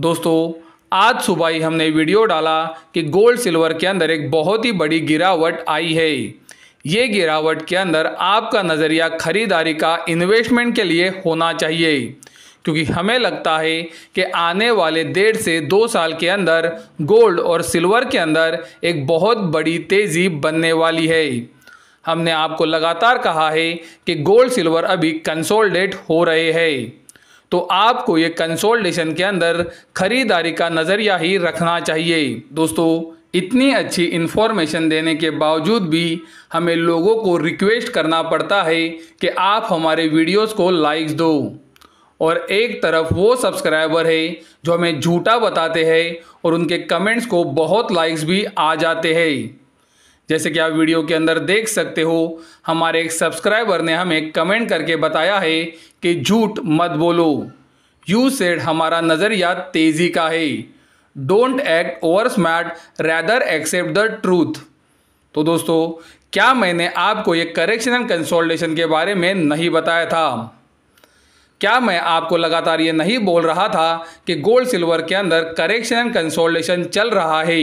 दोस्तों आज सुबह ही हमने वीडियो डाला कि गोल्ड सिल्वर के अंदर एक बहुत ही बड़ी गिरावट आई है ये गिरावट के अंदर आपका नज़रिया खरीदारी का इन्वेस्टमेंट के लिए होना चाहिए क्योंकि हमें लगता है कि आने वाले डेढ़ से दो साल के अंदर गोल्ड और सिल्वर के अंदर एक बहुत बड़ी तेज़ी बनने वाली है हमने आपको लगातार कहा है कि गोल्ड सिल्वर अभी कंसोल्डेट हो रहे हैं तो आपको ये कंसोल्टेशन के अंदर खरीदारी का नज़रिया ही रखना चाहिए दोस्तों इतनी अच्छी इन्फॉर्मेशन देने के बावजूद भी हमें लोगों को रिक्वेस्ट करना पड़ता है कि आप हमारे वीडियोस को लाइक्स दो और एक तरफ वो सब्सक्राइबर है जो हमें झूठा बताते हैं और उनके कमेंट्स को बहुत लाइक्स भी आ जाते हैं जैसे कि आप वीडियो के अंदर देख सकते हो हमारे एक सब्सक्राइबर ने हमें कमेंट करके बताया है कि झूठ मत बोलो यू सेड हमारा नज़रिया तेज़ी का है don't act over smart rather accept the truth तो दोस्तों क्या मैंने आपको ये करेक्शन एंड कंसोल्टेशन के बारे में नहीं बताया था क्या मैं आपको लगातार ये नहीं बोल रहा था कि गोल्ड सिल्वर के अंदर करेक्शन एंड कंसोल्टेशन चल रहा है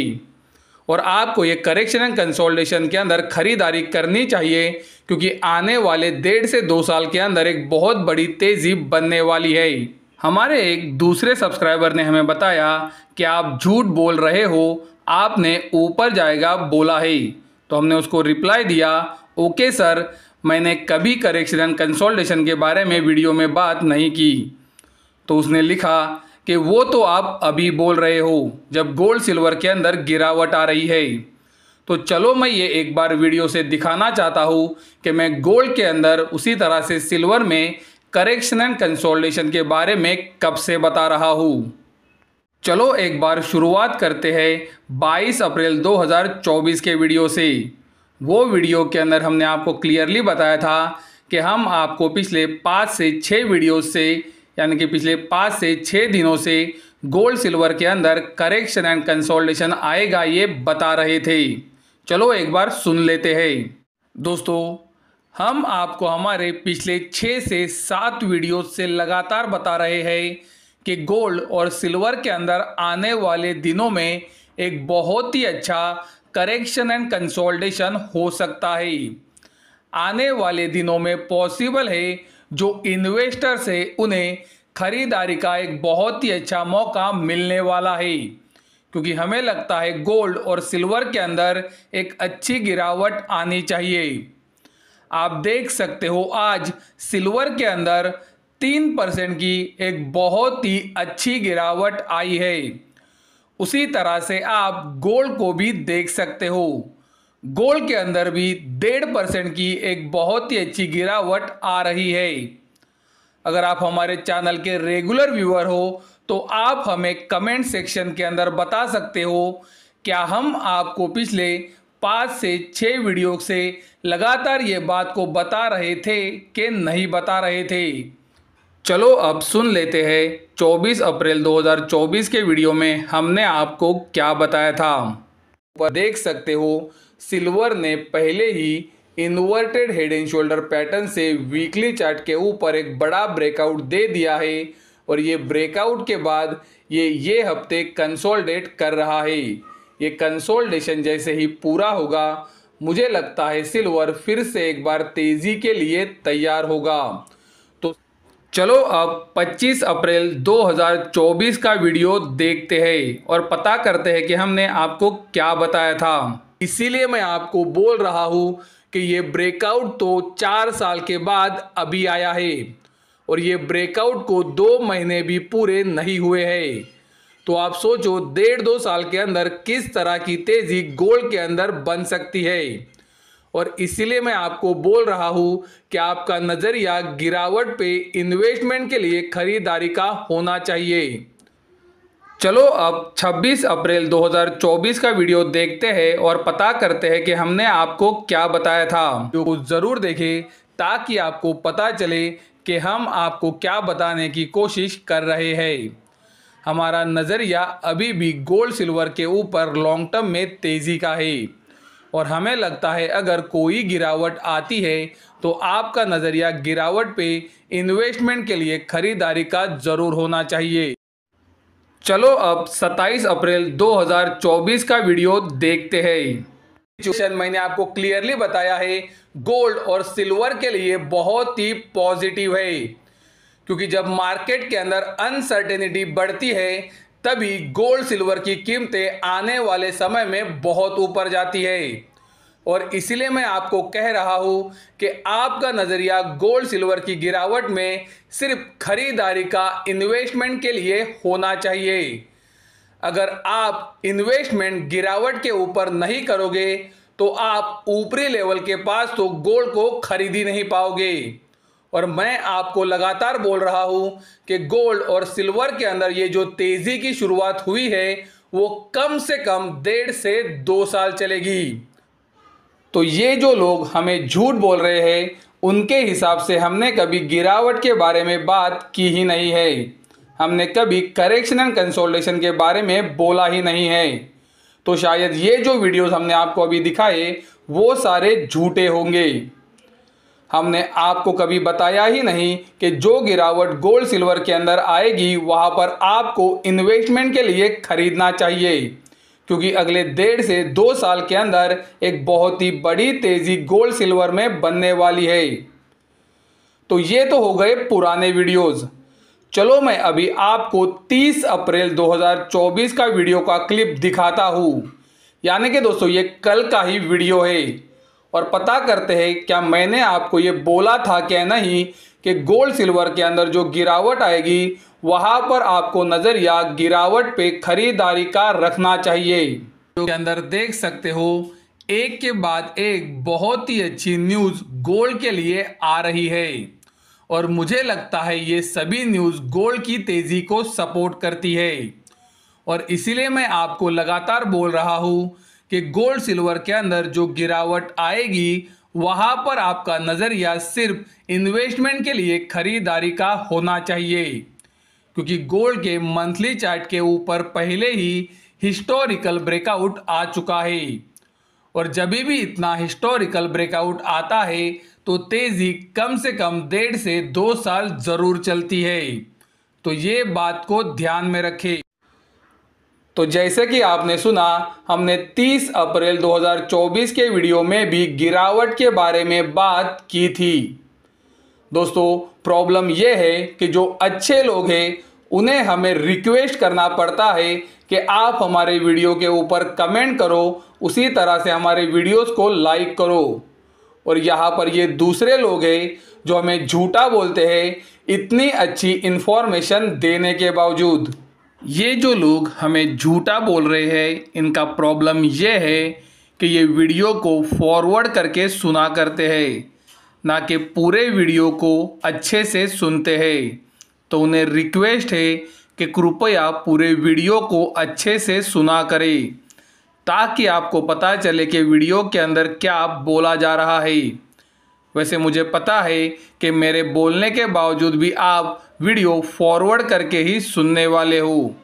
और आपको ये करेक्शन एंड कंसोल्टेशन के अंदर खरीदारी करनी चाहिए क्योंकि आने वाले डेढ़ से दो साल के अंदर एक बहुत बड़ी तेज़ी बनने वाली है हमारे एक दूसरे सब्सक्राइबर ने हमें बताया कि आप झूठ बोल रहे हो आपने ऊपर जाएगा बोला है तो हमने उसको रिप्लाई दिया ओके सर मैंने कभी करेक्शन एंड कंसोल्टेशन के बारे में वीडियो में बात नहीं की तो उसने लिखा कि वो तो आप अभी बोल रहे हो जब गोल्ड सिल्वर के अंदर गिरावट आ रही है तो चलो मैं ये एक बार वीडियो से दिखाना चाहता हूँ कि मैं गोल्ड के अंदर उसी तरह से सिल्वर में करेक्शन एंड कंसोल्टेशन के बारे में कब से बता रहा हूँ चलो एक बार शुरुआत करते हैं 22 अप्रैल 2024 के वीडियो से वो वीडियो के अंदर हमने आपको क्लियरली बताया था कि हम आपको पिछले पाँच से छः वीडियो से यानी कि पिछले पाँच से छः दिनों से गोल्ड सिल्वर के अंदर करेक्शन एंड कंसोल्टेशन आएगा ये बता रहे थे चलो एक बार सुन लेते हैं दोस्तों हम आपको हमारे पिछले छः से सात वीडियो से लगातार बता रहे हैं कि गोल्ड और सिल्वर के अंदर आने वाले दिनों में एक बहुत ही अच्छा करेक्शन एंड कंसोल्टेशन हो सकता है आने वाले दिनों में पॉसिबल है जो इन्वेस्टर्स है उन्हें खरीदारी का एक बहुत ही अच्छा मौका मिलने वाला है क्योंकि हमें लगता है गोल्ड और सिल्वर के अंदर एक अच्छी गिरावट आनी चाहिए आप देख सकते हो आज सिल्वर के अंदर तीन परसेंट की एक बहुत ही अच्छी गिरावट आई है उसी तरह से आप गोल्ड को भी देख सकते हो गोल्ड के अंदर भी डेढ़ परसेंट की एक बहुत ही अच्छी गिरावट आ रही है अगर आप हमारे चैनल के रेगुलर व्यूअर हो तो आप हमें कमेंट सेक्शन के अंदर बता सकते हो क्या हम आपको पिछले पाँच से छः वीडियो से लगातार ये बात को बता रहे थे कि नहीं बता रहे थे चलो अब सुन लेते हैं 24 अप्रैल 2024 के वीडियो में हमने आपको क्या बताया था ऊपर देख सकते हो सिल्वर ने पहले ही inverted head and shoulder pattern से वीकली चार्ट के ऊपर एक बड़ा ब्रेकआउट दे दिया है और ये ब्रेकआउट के बाद ये ये हफ्ते कंसोलिडेट कर रहा है ये कंसोलिडेशन जैसे ही पूरा होगा मुझे लगता है सिल्वर फिर से एक बार तेज़ी के लिए तैयार होगा तो चलो अब 25 अप्रैल 2024 का वीडियो देखते हैं और पता करते हैं कि हमने आपको क्या बताया था इसीलिए मैं आपको बोल रहा हूँ कि ये ब्रेकआउट तो चार साल के बाद अभी आया है और ये ब्रेकआउट को दो महीने भी पूरे नहीं हुए हैं तो आप सोचो डेढ़ दो साल के अंदर किस तरह की तेज़ी गोल्ड के अंदर बन सकती है और इसीलिए मैं आपको बोल रहा हूँ कि आपका नज़रिया गिरावट पे इन्वेस्टमेंट के लिए खरीदारी का होना चाहिए चलो अब 26 अप्रैल 2024 का वीडियो देखते हैं और पता करते हैं कि हमने आपको क्या बताया था जो कुछ ज़रूर देखें ताकि आपको पता चले कि हम आपको क्या बताने की कोशिश कर रहे हैं हमारा नज़रिया अभी भी गोल्ड सिल्वर के ऊपर लॉन्ग टर्म में तेज़ी का है और हमें लगता है अगर कोई गिरावट आती है तो आपका नज़रिया गिरावट पे इन्वेस्टमेंट के लिए ख़रीदारी का ज़रूर होना चाहिए चलो अब 27 अप्रैल 2024 का वीडियो देखते हैं मैंने आपको क्लियरली बताया है गोल्ड और सिल्वर के लिए बहुत ही पॉजिटिव है क्योंकि जब मार्केट के अंदर अनसर्टेनिटी बढ़ती है तभी गोल्ड सिल्वर की कीमतें आने वाले समय में बहुत ऊपर जाती है और इसलिए मैं आपको कह रहा हूं कि आपका नज़रिया गोल्ड सिल्वर की गिरावट में सिर्फ खरीदारी का इन्वेस्टमेंट के लिए होना चाहिए अगर आप इन्वेस्टमेंट गिरावट के ऊपर नहीं करोगे तो आप ऊपरी लेवल के पास तो गोल्ड को खरीद ही नहीं पाओगे और मैं आपको लगातार बोल रहा हूं कि गोल्ड और सिल्वर के अंदर ये जो तेज़ी की शुरुआत हुई है वो कम से कम डेढ़ से दो साल चलेगी तो ये जो लोग हमें झूठ बोल रहे हैं उनके हिसाब से हमने कभी गिरावट के बारे में बात की ही नहीं है हमने कभी करेक्शन एंड कंसोल्टेशन के बारे में बोला ही नहीं है तो शायद ये जो वीडियोस हमने आपको अभी दिखाए वो सारे झूठे होंगे हमने आपको कभी बताया ही नहीं कि जो गिरावट गोल्ड सिल्वर के अंदर आएगी वहाँ पर आपको इन्वेस्टमेंट के लिए खरीदना चाहिए क्योंकि अगले डेढ़ से दो साल के अंदर एक बहुत ही बड़ी तेज़ी गोल्ड सिल्वर में बनने वाली है तो ये तो हो गए पुराने वीडियोज़ चलो मैं अभी आपको 30 अप्रैल 2024 का वीडियो का क्लिप दिखाता हूँ यानी कि दोस्तों ये कल का ही वीडियो है और पता करते हैं क्या मैंने आपको ये बोला था क्या नहीं कि गोल्ड सिल्वर के अंदर जो गिरावट आएगी वहाँ पर आपको नज़रिया गिरावट पे खरीदारी का रखना चाहिए जो के अंदर देख सकते हो एक के बाद एक बहुत ही अच्छी न्यूज़ गोल्ड के लिए आ रही है और मुझे लगता है ये सभी न्यूज़ गोल्ड की तेज़ी को सपोर्ट करती है और इसीलिए मैं आपको लगातार बोल रहा हूँ कि गोल्ड सिल्वर के अंदर जो गिरावट आएगी वहाँ पर आपका नज़रिया सिर्फ इन्वेस्टमेंट के लिए खरीदारी का होना चाहिए क्योंकि गोल्ड के मंथली चार्ट के ऊपर पहले ही हिस्टोरिकल ब्रेकआउट आ चुका है और जब भी इतना हिस्टोरिकल ब्रेकआउट आता है तो तेज़ी कम से कम डेढ़ से दो साल ज़रूर चलती है तो ये बात को ध्यान में रखें तो जैसे कि आपने सुना हमने 30 अप्रैल 2024 के वीडियो में भी गिरावट के बारे में बात की थी दोस्तों प्रॉब्लम यह है कि जो अच्छे लोग हैं उन्हें हमें रिक्वेस्ट करना पड़ता है कि आप हमारे वीडियो के ऊपर कमेंट करो उसी तरह से हमारे वीडियोस को लाइक करो और यहाँ पर ये दूसरे लोग हैं जो हमें झूठा बोलते हैं इतनी अच्छी इन्फॉर्मेशन देने के बावजूद ये जो लोग हमें झूठा बोल रहे हैं इनका प्रॉब्लम ये है कि ये वीडियो को फॉरवर्ड करके सुना करते हैं ना कि पूरे वीडियो को अच्छे से सुनते हैं तो उन्हें रिक्वेस्ट है कि कृपया पूरे वीडियो को अच्छे से सुना करें ताकि आपको पता चले कि वीडियो के अंदर क्या बोला जा रहा है वैसे मुझे पता है कि मेरे बोलने के बावजूद भी आप वीडियो फॉरवर्ड करके ही सुनने वाले हो